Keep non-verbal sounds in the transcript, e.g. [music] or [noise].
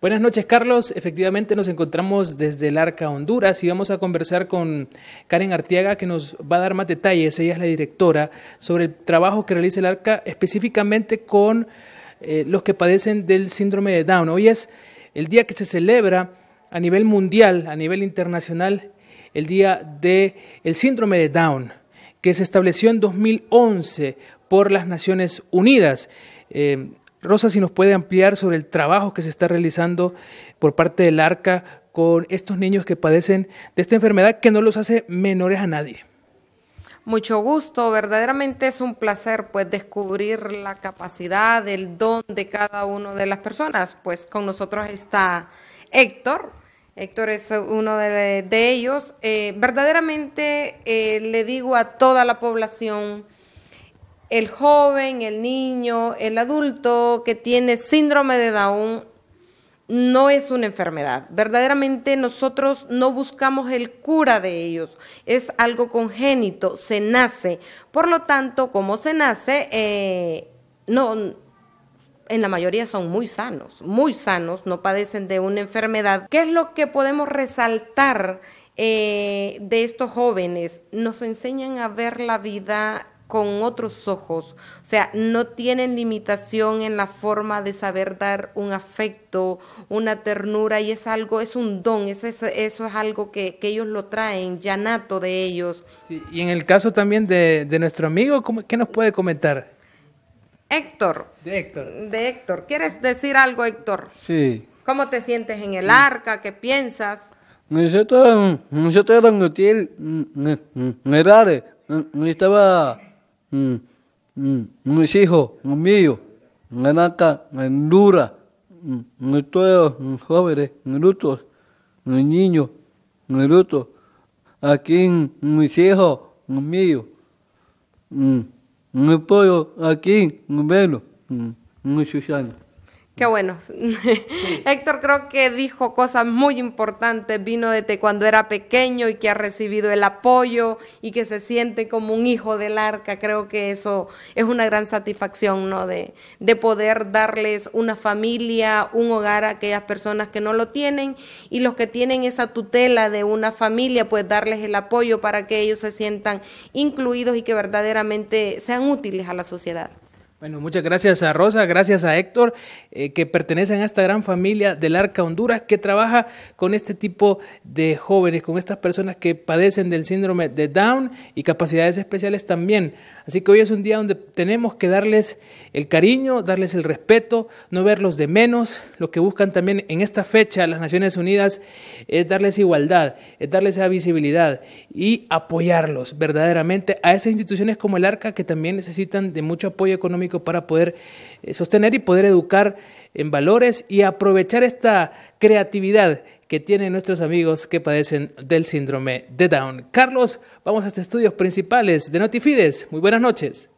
Buenas noches, Carlos. Efectivamente, nos encontramos desde el Arca Honduras y vamos a conversar con Karen Artiaga, que nos va a dar más detalles. Ella es la directora sobre el trabajo que realiza el Arca específicamente con eh, los que padecen del síndrome de Down. Hoy es el día que se celebra a nivel mundial, a nivel internacional, el día del el síndrome de Down, que se estableció en 2011 por las Naciones Unidas. Eh, Rosa, si nos puede ampliar sobre el trabajo que se está realizando por parte del ARCA con estos niños que padecen de esta enfermedad que no los hace menores a nadie. Mucho gusto, verdaderamente es un placer pues descubrir la capacidad, el don de cada una de las personas. Pues con nosotros está Héctor, Héctor es uno de, ellos. Eh, verdaderamente eh, le digo a toda la población, el joven, el niño, el adulto que tiene síndrome de Down no es una enfermedad. Verdaderamente nosotros no buscamos el cura de ellos. Es algo congénito, se nace. Por lo tanto, como se nace, eh, no, en la mayoría son muy sanos, muy sanos, no padecen de una enfermedad. ¿Qué es lo que podemos resaltar eh, de estos jóvenes? Nos enseñan a ver la vida con otros ojos, o sea, no tienen limitación en la forma de saber dar un afecto, una ternura, y es algo, es un don, eso es algo que, ellos lo traen, ya nato de ellos. y en el caso también de, nuestro amigo, ¿qué nos puede comentar? Héctor. De Héctor. De Héctor. ¿Quieres decir algo, Héctor? Sí. ¿Cómo te sientes en el arca? ¿Qué piensas? me me estaba mis hijos, los míos, Ganaka, Honduras, todos los jóvenes, en los niños, adultos, aquí mis hijos, los míos, los pollos, aquí, mi velo, mi Susana. Qué bueno. [laughs] Héctor creo que dijo cosas muy importantes, vino desde cuando era pequeño y que ha recibido el apoyo y que se siente como un hijo del arca. Creo que eso es una gran satisfacción, ¿no? de poder darles una familia, un hogar a aquellas personas que no lo tienen y los que tienen esa tutela de una familia, pues darles el apoyo para que ellos se sientan incluidos y que verdaderamente sean útiles a la sociedad. Bueno, muchas gracias a Rosa, gracias a Héctor, eh, que pertenecen a esta gran familia del Arca Honduras, que trabaja con este tipo de jóvenes, con estas personas que padecen del síndrome de Down y capacidades especiales también. Así que hoy es un día donde tenemos que darles el cariño, darles el respeto, no verlos de menos. Lo que buscan también en esta fecha las Naciones Unidas es darles igualdad, es darles esa visibilidad y apoyarlos verdaderamente a esas instituciones como el Arca que también necesitan de mucho apoyo económico para poder eh, sostener y poder educar en valores y aprovechar esta creatividad que tienen nuestros amigos que padecen del síndrome de Down. Carlos, vamos a estos estudios principales de Notifides. Muy buenas noches.